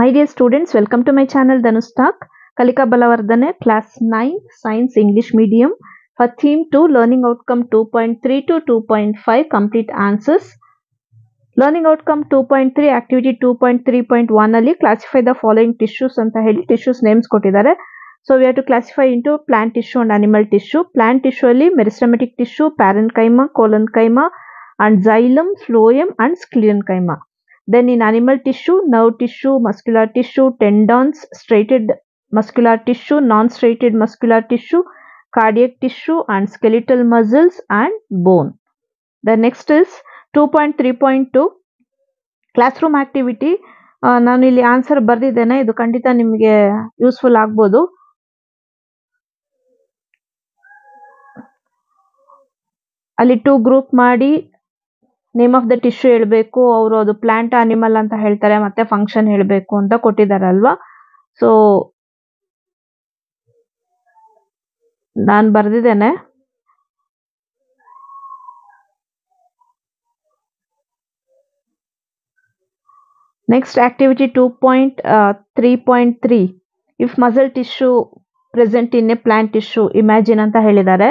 My dear students welcome to my channel ಧನುಸ್ಟಾಕ್ ಕಲಿಕಾ ಬಲವರ್ಧನೆ class nine science English medium for theme two learning outcome two point three to two point five complete answers learning outcome two point three activity two point three point one ಅಲ್ಲಿ classify the following tissues ಅಂತ ಹೇಳಿ tissues names ಕೊಟ್ಟಿದ್ದಾರೆ so we are to classify into plant tissue and animal tissue plant ಟಿಶ್ಯಲ್ಲಿ ಅಲ್ಲಿ meristematic tissue parenchyma colon keema and xylem phloem and sclerenchyma Then in animal tissue, nerve tissue, muscular tissue, tendons, straighted muscular tissue, non-striated muscular tissue, cardiac tissue and skeletal muscles and bone. The next is 2.3.2 classroom activity ನಾನು ಇಲ್ಲಿ answer ಬರೆದಿದ್ದೇನೆ ಇದು ಖಂಡಿತ ನಿಮಗೆ useful ಆಗ್ಬೋದು ಅಲ್ಲಿ two group ಮಾಡಿ name of the tissue ಹೇಳ್ಬೇಕು ಅವರು ಅದು ಪ್ಲಾಂಟ್ ಅನಿಮಲ್ ಅಂತ ಹೇಳ್ತಾರೆ ಮತ್ತೆ ಫಂಕ್ಷನ್ ಹೇಳ್ಬೇಕು ಅಂತ ಕೊಟ್ಟಿದಾರಲ್ವಾ ಸೊ ನಾನು ಬರ್ದಿದ್ದೇನೆ next activity two point three point three if muscle tissue present in a plant tissue imagine ಅಂತ ಹೇಳಿದ್ದಾರೆ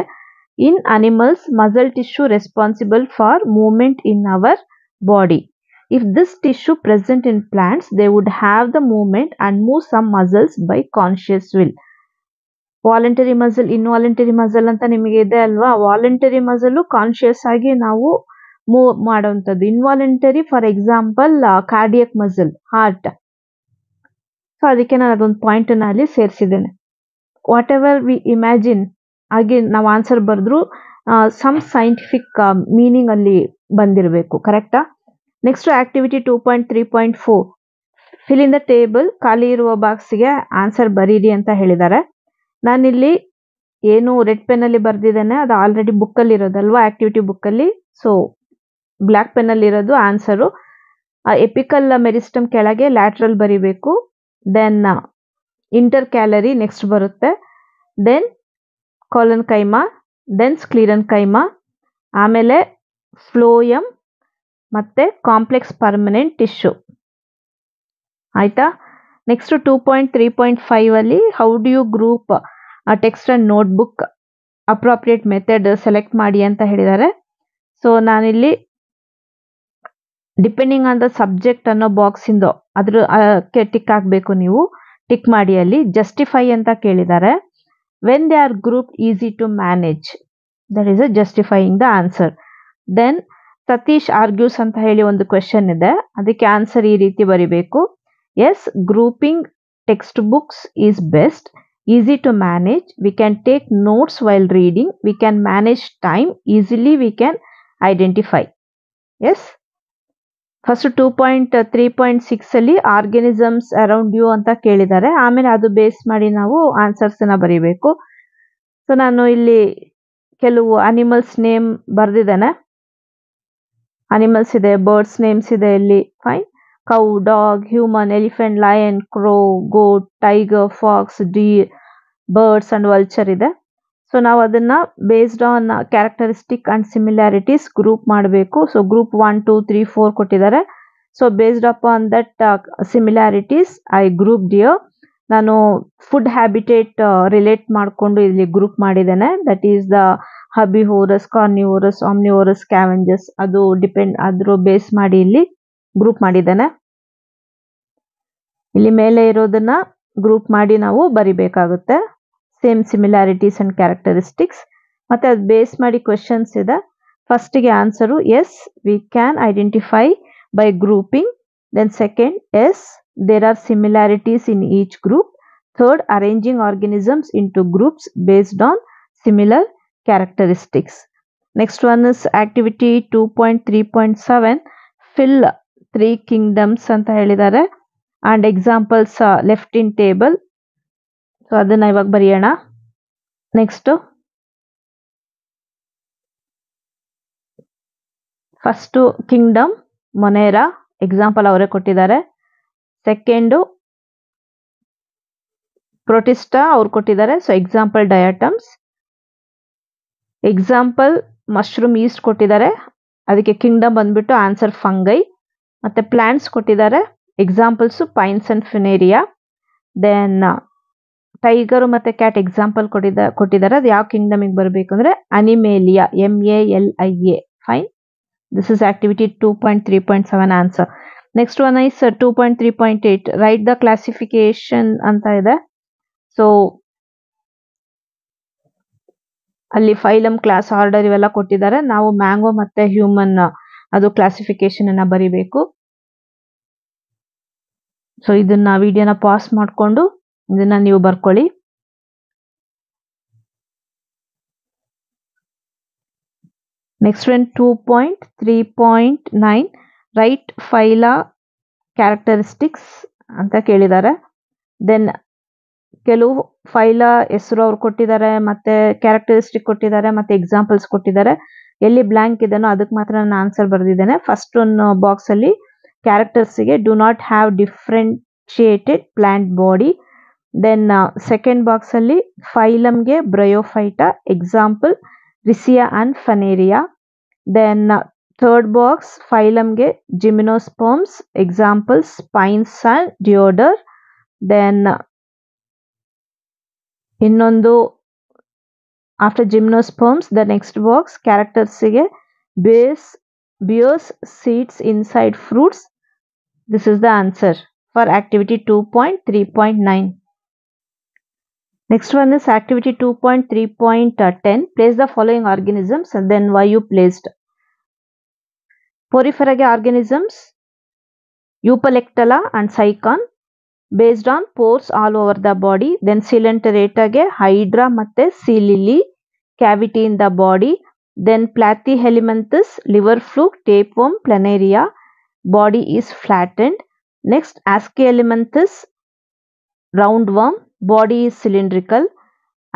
in animals muscle tissue responsible for movement in our body if this tissue present in plants they would have the movement and move some muscles by conscious will voluntary muscle involuntary muscle anta nimge ide alva voluntary muscle conscious aagi naavu maaduvantadu involuntary for example cardiac muscle heart so adike nanu ond point na alli serisiddene whatever we imagine ಹಾಗೆ ನಾವು answer ಬರೆದ್ರು some scientific meaning ಅಲ್ಲಿ ಬಂದಿರಬೇಕು ಕರೆಕ್ಟಾ next activity two point three point four fill in the table ಖಾಲಿ ಇರುವ ಬಾಕ್ಸ್ಗೆ answer ಬರೀರಿ ಅಂತ ಹೇಳಿದ್ದಾರೆ ನಾನಿಲ್ಲಿ ಏನು ರೆಡ್ ಪೆನ್ನಲ್ಲಿ ಬರೆದಿದ್ದೇನೆ ಅದು ಆಲ್ರೆಡಿ ಬುಕ್ಕಲ್ಲಿ ಇರೋದಲ್ವಾ ಆಕ್ಟಿವಿಟಿ ಬುಕ್ಕಲ್ಲಿ ಸೊ ಬ್ಲ್ಯಾಕ್ ಪೆನ್ನಲ್ಲಿ ಇರೋದು ಆನ್ಸರು ಎಪಿಕಲ್ ಮೆರಿಸ್ಟಮ್ ಕೆಳಗೆ ಲ್ಯಾಟ್ರಲ್ ಬರಿಬೇಕು ದೆನ್ ಇಂಟರ್ ಕ್ಯಾಲರಿ ನೆಕ್ಸ್ಟ್ ಬರುತ್ತೆ ದೆನ್ ಡೆನ್ಸ್ ಕ್ಲೀರನ್ ಕೈಮಾ ಆಮೇಲೆ ಫ್ಲೋಯಮ್ ಮತ್ತು ಕಾಂಪ್ಲೆಕ್ಸ್ ಪರ್ಮನೆಂಟ್ ಟಿಶ್ಯೂ ಆಯಿತಾ next two point three point ಫೈವಲ್ಲಿ ಹೌ ಡು ಯು ಗ್ರೂಪ್ ಆ text and notebook appropriate method select ಮಾಡಿ ಅಂತ ಹೇಳಿದ್ದಾರೆ ಸೊ ನಾನಿಲ್ಲಿ ಡಿಪೆಂಡಿಂಗ್ ಆನ್ ದ ಸಬ್ಜೆಕ್ಟ್ ಅನ್ನೋ ಬಾಕ್ಸಿಂದು ಅದ್ರ ಟಿಕ್ ಹಾಕಬೇಕು ನೀವು ಟಿಕ್ ಮಾಡಿ ಅಲ್ಲಿ ಜಸ್ಟಿಫೈ ಅಂತ ಕೇಳಿದ್ದಾರೆ when they are grouped easy to manage that is a justifying the answer then satish argues anta heli one question ide the answer ee riti baribeku yes grouping textbooks is best easy to manage we can take notes while reading we can manage time easily we can identify yes first two point three point six ಅಲ್ಲಿ organisms around you ಅಂತ ಕೇಳಿದ್ದಾರೆ ಆಮೇಲೆ ಅದು base ಮಾಡಿ ನಾವು ನ ಬರೀಬೇಕು so ನಾನು ಇಲ್ಲಿ ಕೆಲವು ಅನಿಮಲ್ಸ್ ನೇಮ್ ಬರೆದಿದ್ದೇನೆ ಅನಿಮಲ್ಸ್ ಇದೆ ಬರ್ಡ್ಸ್ ನೇಮ್ಸ್ ಇದೆ ಇಲ್ಲಿ fine cow dog human elephant lion crow goat tiger fox the birds and vulture ಇದೆ ಸೊ ನಾವು ಅದನ್ನು based on characteristic and similarities group ಮಾಡಬೇಕು so group one two three four ಕೊಟ್ಟಿದ್ದಾರೆ so based up on that similarities I group ಡಿಯೋ ನಾನು food habitat relate ಮಾಡಿಕೊಂಡು ಇಲ್ಲಿ group ಮಾಡಿದ್ದೇನೆ that is the herbivorous carnivorous omnivorous ಕ್ಯಾವೆಂಜಸ್ ಅದು depend ಅದ್ರ base ಮಾಡಿ ಇಲ್ಲಿ ಗ್ರೂಪ್ ಮಾಡಿದ್ದೇನೆ ಇಲ್ಲಿ ಮೇಲೆ ಇರೋದನ್ನ ಗ್ರೂಪ್ ಮಾಡಿ ನಾವು ಬರಿಬೇಕಾಗುತ್ತೆ ಸೇಮ್ ಸಿಮಿಲ್ಯಾರಿಟೀಸ್ ಆ್ಯಂಡ್ ಕ್ಯಾರೆಕ್ಟರಿಸ್ಟಿಕ್ಸ್ ಮತ್ತು ಅದು ಬೇಸ್ ಮಾಡಿ ಕ್ವೆಶನ್ಸ್ ಇದೆ ಫಸ್ಟಿಗೆ answer is we can identify by grouping then second is there are similarities in each group third arranging organisms into groups based on similar characteristics next one is activity two point three point seven fill three kingdoms ಅಂತ ಹೇಳಿದ್ದಾರೆ and examples left in table so ಅದನ್ನು ಇವಾಗ ಬರೆಯೋಣ next first kingdom Monera example ಅವರೇ ಕೊಟ್ಟಿದ್ದಾರೆ second Protista ಅವ್ರು ಕೊಟ್ಟಿದ್ದಾರೆ so example diatoms example mushroom yeast ಕೊಟ್ಟಿದ್ದಾರೆ ಅದಕ್ಕೆ ಕಿಂಗ್ಡಮ್ ಬಂದ್ಬಿಟ್ಟು ಆನ್ಸರ್ ಫಂಗೈ ಮತ್ತೆ ಪ್ಲಾಂಟ್ಸ್ ಕೊಟ್ಟಿದ್ದಾರೆ examples pines and Funaria then tiger ಮತ್ತೆ ಕ್ಯಾಟ್ ಎಕ್ಸಾಂಪಲ್ ಕೊಟ್ಟಿದ್ದ ಕೊಟ್ಟಿದ್ದಾರೆ ಅದು ಯಾವ ಗೆ ಬರಬೇಕು ಅಂದ್ರೆ Animalia M A L I A fine this is activity two point three point seven answer next one is two point three point eight write the classification ಅಂತ ಇದೆ ಸೊ ಅಲ್ಲಿ ಫೈಲಮ್ ಕ್ಲಾಸ್ ಆರ್ಡರ್ ಇವೆಲ್ಲ ಕೊಟ್ಟಿದ್ದಾರೆ ನಾವು mango ಮತ್ತೆ human ಅದು classification ಅನ್ನ ಬರಿಬೇಕು ಸೊ ಇದನ್ನ ವಿಡಿಯೋನ ಪಾಸ್ ಮಾಡಿಕೊಂಡು ಇದನ್ನ ನೀವು ಬರ್ಕೊಳ್ಳಿ next friend two point three point nine write phyla characteristics ಅಂತ ಕೇಳಿದ್ದಾರೆ ದೆನ್ ಕೆಲವು ಫೈಲ ಹೆಸರು ಅವ್ರು ಕೊಟ್ಟಿದ್ದಾರೆ ಮತ್ತೆ ಕ್ಯಾರೆಕ್ಟರಿಸ್ಟಿಕ್ ಕೊಟ್ಟಿದ್ದಾರೆ ಮತ್ತೆ ಎಕ್ಸಾಂಪಲ್ಸ್ ಕೊಟ್ಟಿದ್ದಾರೆ ಎಲ್ಲಿ ಬ್ಲಾಂಕ್ ಇದೆನೋ ಅದಕ್ಕೆ ಮಾತ್ರ ನಾನು ಆನ್ಸರ್ ಬರೆದಿದ್ದೇನೆ ಫಸ್ಟ್ ಒಂದು ಬಾಕ್ಸಲ್ಲಿ ಗೆ do not have differentiated plant body then second बॉक्सली फैलम के bryophyte example Riccia and Funaria then third box phylum के जिमिनोस्पम्स एक्सापल स्पैन आोडर then in after gymnosperms the next box characters बेस bears seeds inside fruits this is the answer for activity two point three point nine Next one is activity 2.3.10. Place the following organisms and then why you placed. Poriferaga organisms, Eupalectala and Cycon. Based on pores all over the body, then Cylenteratage, Hydra matte, Sea lily, cavity in the body, then Platyhelminthes, liver fluke, tapeworm, planaria, body is flattened. Next, Ascalminthes, roundworm, Body is cylindrical.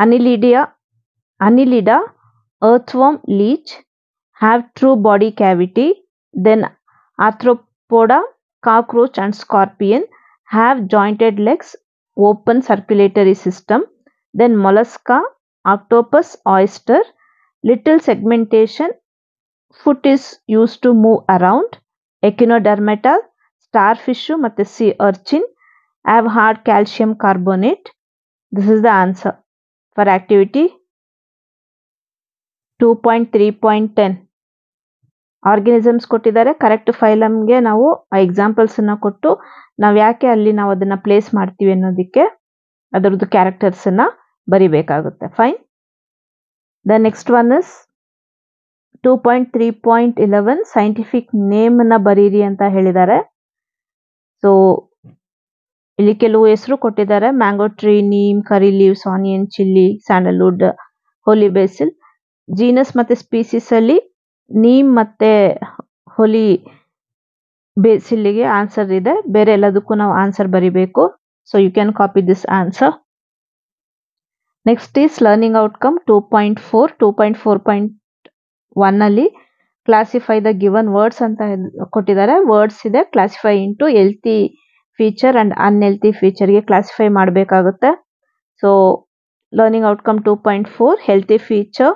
Annelida, annelida earthworm, leech have true body cavity. Then arthropoda, cockroach and scorpion have jointed legs, open circulatory system. Then mollusca, octopus, oyster, little segmentation, foot is used to move around. Echinodermata, starfish ಮತ್ತು urchin have hard calcium carbonate. This is the answer for activity 2.3.10. Organisms ಕೊಟ್ಟಿದ್ದಾರೆ correct ಫೈಲಮ್ಗೆ ನಾವು ಆ ಅನ್ನ ಕೊಟ್ಟು ನಾವು ಯಾಕೆ ಅಲ್ಲಿ ನಾವು ಅದನ್ನ ಪ್ಲೇಸ್ ಮಾಡ್ತೀವಿ ಅನ್ನೋದಕ್ಕೆ ಅದರದ್ದು ಅನ್ನ ಬರಿಬೇಕಾಗುತ್ತೆ fine the next one is two point three point eleven scientific ನೇಮನ್ನು ಬರೀರಿ ಅಂತ ಹೇಳಿದ್ದಾರೆ ಸೊ ಇಲ್ಲಿ ಕೆಲವು ಹೆಸರು ಕೊಟ್ಟಿದ್ದಾರೆ mango tree neem curry leaves onion chilli sandalwood holy basil genus ಮತ್ತೆ ಸ್ಪೀಸಿಸ್ ಅಲ್ಲಿ ನೀಮ್ ಮತ್ತೆ ಹೋಲಿ ಬೇಸಿಲ್ ಗೆ ಆನ್ಸರ್ ಇದೆ ಬೇರೆ ಎಲ್ಲದಕ್ಕೂ ನಾವು ಆನ್ಸರ್ ಬರಿಬೇಕು so you can copy this answer next is learning outcome two point four two point four point one ಅಲ್ಲಿ ಕ್ಲಾಸಿಫೈ ದ ಗಿವನ್ ವರ್ಡ್ಸ್ ಅಂತ ಕೊಟ್ಟಿದ್ದಾರೆ ವರ್ಡ್ಸ್ ಇದೆ classify into healthy feature and unhealthy ಫೀಚರ್ಗೆ ಕ್ಲಾಸಿಫೈ ಮಾಡಬೇಕಾಗುತ್ತೆ so learning outcome two point four healthy feature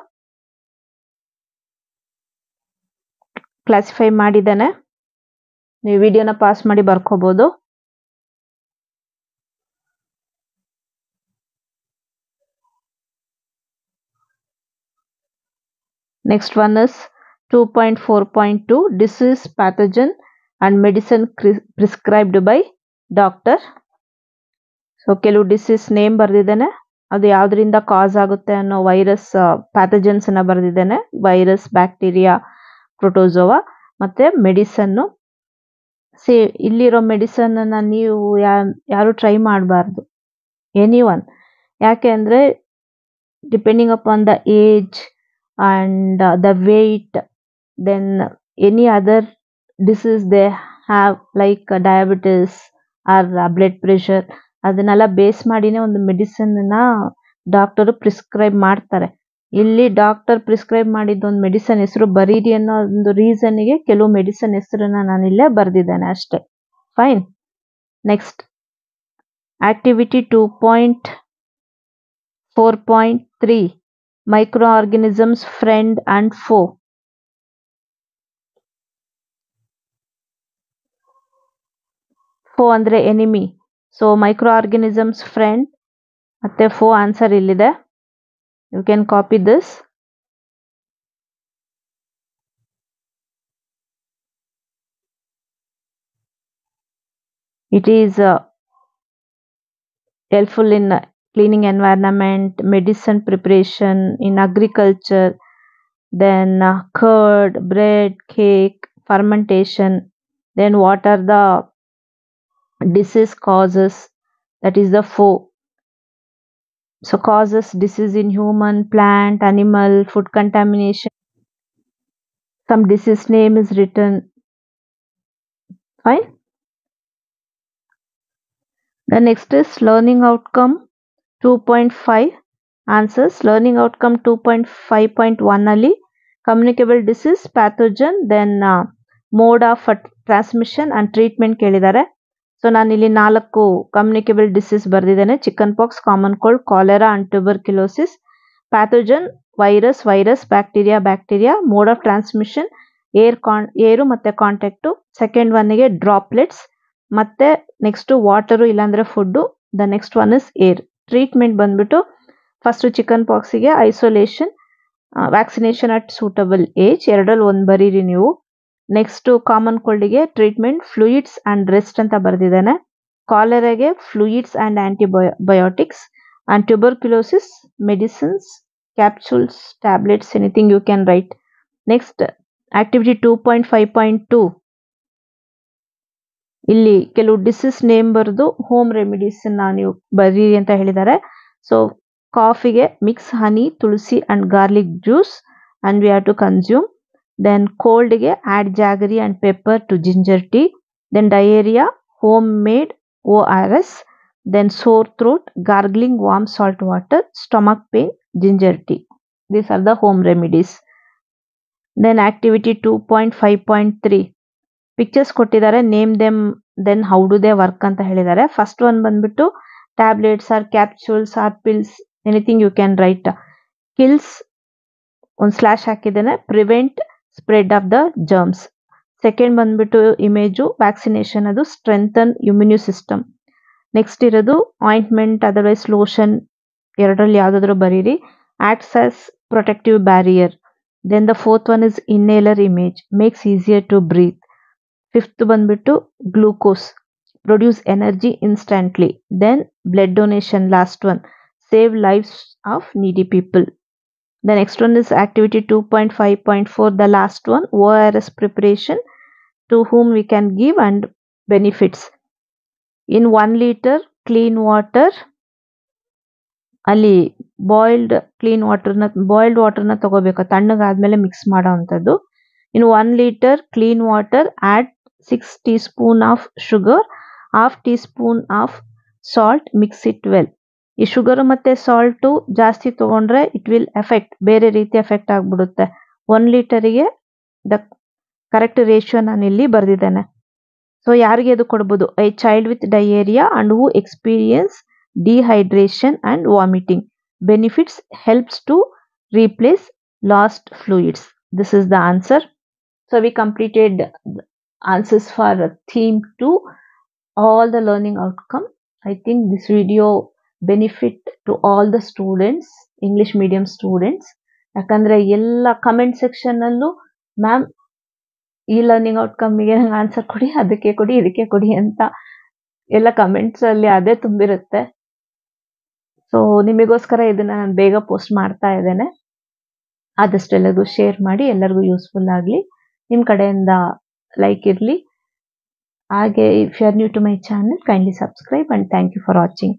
classify ಮಾಡಿದ್ದಾನೆ ನೀವು ವಿಡಿಯೋನ pause ಮಾಡಿ ಬರ್ಕೋಬೋದು four point two 2.4.2 pathogen and medicine ಕ್ರಿ ಪ್ರಿಸ್ಕ್ರೈಬ್ಡ್ ಬೈ ಡಾಕ್ಟರ್ ಸೊ ಕೆಲವು ಡಿಸೀಸ್ ನೇಮ್ ಬರೆದಿದ್ದೇನೆ ಅದು ಯಾವುದರಿಂದ ಕಾಸ್ ಆಗುತ್ತೆ ಅನ್ನೋ ವೈರಸ್ ಪ್ಯಾಥಜನ್ಸನ್ನು ಬರೆದಿದ್ದೇನೆ ವೈರಸ್ ಬ್ಯಾಕ್ಟೀರಿಯಾ ಪ್ರೊಟೋಸೋವಾ ಮತ್ತು ಮೆಡಿಸನ್ನು ಸೇ ಇಲ್ಲಿರೋ ಮೆಡಿಸನನ್ನು ನೀವು ಯಾ ಯಾರು ಟ್ರೈ ಮಾಡಬಾರ್ದು ಎನಿ ಒನ್ ಯಾಕೆ ಅಂದರೆ depending upon the age and the weight then any other disease they have like diabetes or blood pressure ಅದನ್ನೆಲ್ಲ ಬೇಸ್ ಮಾಡಿನೇ ಒಂದು ಮೆಡಿಸಿನ್ ನ ಡಾಕ್ಟರ್ ಪ್ರಿಸ್ಕ್ರೈಬ್ ಮಾಡ್ತಾರೆ ಇಲ್ಲಿ ಡಾಕ್ಟರ್ ಪ್ರಿಸ್ಕ್ರೈಬ್ ಮಾಡಿದ ಒಂದು ಮೆಡಿಸಿನ್ ಹೆಸರು ಬರೀರಿ ಅನ್ನೋ ಒಂದು ರೀಸನ್ ಗೆ ಕೆಲವು ಮೆಡಿಸನ್ ಹೆಸರನ್ನ ನಾನು ಇಲ್ಲೇ ಬರೆದಿದ್ದೇನೆ ಅಷ್ಟೇ fine next activity two point four point three microorganisms friend and foe foe enemy, so microorganisms friend, organisms friend ಮತ್ತು ಫೋ ಆನ್ಸರ್ ಇಲ್ಲಿದೆ you can copy this it is uh, helpful in cleaning environment medicine preparation in agriculture then uh, curd bread cake fermentation then what are the disease causes that is the four so causes disease in human plant animal food contamination some disease name is written fine the next is learning outcome 2.5 answers learning outcome 2.5.1 ali communicable disease pathogen then uh, mode of uh, transmission and treatment ಕೇಳಿದ್ದಾರೆ so ಇಲ್ಲಿ ನಾಲ್ಕು communicable disease ಬರೆದಿದ್ದೇನೆ chickenpox common cold cholera and tuberculosis pathogen virus virus bacteria bacteria mode of transmission air ಕಾನ್ air ಮತ್ತೆ contact second ಗೆ droplets ಮತ್ತೆ next water ಇಲ್ಲಾಂದ್ರೆ food the next one is air treatment ಬಂದ್ಬಿಟ್ಟು first chicken ಪಾಕ್ಸಿಗೆ isolation vaccination at suitable age ಎರಡರಲ್ಲಿ ಒಂದು ಬರೀರಿ ನೀವು ನೆಕ್ಸ್ಟು ಕಾಮನ್ ಕೋಲ್ಡಿಗೆ ಟ್ರೀಟ್ಮೆಂಟ್ ಫ್ಲೂಯಿಡ್ಸ್ ಅಂಡ್ ರೆಸ್ಟ್ ಅಂತ ಬರೆದಿದ್ದಾನೆ ಕಾಲರಾಗೆ fluids and ಆ್ಯಂಟಿಬಯೋ biotics and tuberculosis medicines capsules tablets anything you can write next activity two point five point two ಇಲ್ಲಿ ಕೆಲವು ಡಿಸೀಸ್ ನೇಮ್ ಬರೆದು ಹೋಮ್ ರೆಮಿಡೀಸನ್ನ ನೀವು ಬರೀರಿ ಅಂತ ಹೇಳಿದ್ದಾರೆ ಸೊ ಕಾಫಿಗೆ mix honey tulsi and garlic juice and we have to consume then cold ge add jaggery and pepper to ginger tea then diarrhea homemade ors then sore throat gargling warm salt water stomach pain ginger tea these are the home remedies then activity 2.5.3 pictures kottidare name them then how do they work anta helidare first one bandittu tablets or capsules or pills anything you can write kills on slash hakidene prevent spread of the germs second ಬಂದ್ಬಿಟ್ಟು image vaccination ಅದು strengthen immune system next ಇರೋದು ointment otherwise lotion ಎರಡರಲ್ಲಿ ಯಾವುದಾದ್ರು ಬರೀರಿ acts as protective barrier then the fourth one is inhaler image makes easier to breathe fifth ಬಂದ್ಬಿಟ್ಟು glucose produce energy instantly then blood donation last one save lifes of needy people The next one is activity 2.5.4, the last one, ORS preparation, to whom we can give and benefits. In 1 liter clean water, ali boiled clean water, na, boiled water, na beka, mele mix in 1 liter clean water, add 6 teaspoon of sugar, half teaspoon of salt, mix it well. ಈ sugar ಮತ್ತೆ salt ಜಾಸ್ತಿ ತಗೊಂಡ್ರೆ it will effect ಬೇರೆ ರೀತಿ effect ಆಗ್ಬಿಡುತ್ತೆ one ಗೆ the correct ratio ನಾನು ಇಲ್ಲಿ ಬರೆದಿದ್ದೇನೆ ಸೊ ಯಾರಿಗೆ ಅದು ಕೊಡ್ಬೋದು a child with diarrhoea and who experience dehydration and vomiting benefits helps to replace lost fluids this is the answer so we completed answers for theme two all the learning outcome I think this video benefit to all the students English medium students ಯಾಕಂದ್ರೆ ಎಲ್ಲ comment ಸೆಕ್ಷನ್ನಲ್ಲೂ ma'am ಈ learning ಔಟ್ಕಮ್ಮಿಗೆ ನಂಗೆ answer ಕೊಡಿ ಅದಕ್ಕೆ ಕೊಡಿ ಇದಕ್ಕೆ ಕೊಡಿ ಅಂತ ಎಲ್ಲ ಕಮೆಂಟ್ಸ್ ಅಲ್ಲಿ ಅದೇ ತುಂಬಿರುತ್ತೆ ಸೊ ನಿಮಗೋಸ್ಕರ ಇದನ್ನ ನಾನು ಬೇಗ ಪೋಸ್ಟ್ ಮಾಡ್ತಾ ಇದ್ದೇನೆ ಆದಷ್ಟು ಎಲ್ಲರಿಗೂ ಶೇರ್ ಮಾಡಿ ಎಲ್ಲರಿಗೂ ಯೂಸ್ಫುಲ್ ಆಗಲಿ ನಿಮ್ಮ ಕಡೆಯಿಂದ ಲೈಕ್ ಇರಲಿ ಹಾಗೆ if you new to my channel kindly subscribe and thank you for watching